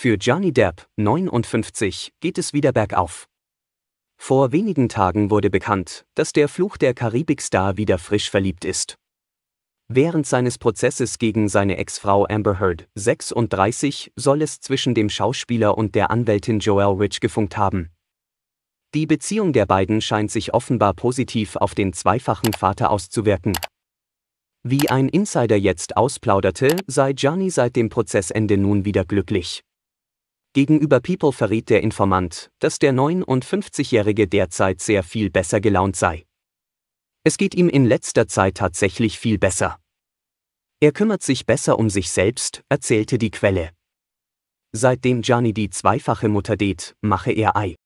Für Johnny Depp, 59, geht es wieder bergauf. Vor wenigen Tagen wurde bekannt, dass der Fluch der Karibik-Star wieder frisch verliebt ist. Während seines Prozesses gegen seine Ex-Frau Amber Heard, 36, soll es zwischen dem Schauspieler und der Anwältin Joelle Rich gefunkt haben. Die Beziehung der beiden scheint sich offenbar positiv auf den zweifachen Vater auszuwirken. Wie ein Insider jetzt ausplauderte, sei Gianni seit dem Prozessende nun wieder glücklich. Gegenüber People verriet der Informant, dass der 59-Jährige derzeit sehr viel besser gelaunt sei. Es geht ihm in letzter Zeit tatsächlich viel besser. Er kümmert sich besser um sich selbst, erzählte die Quelle. Seitdem Gianni die zweifache Mutter det, mache er Ei.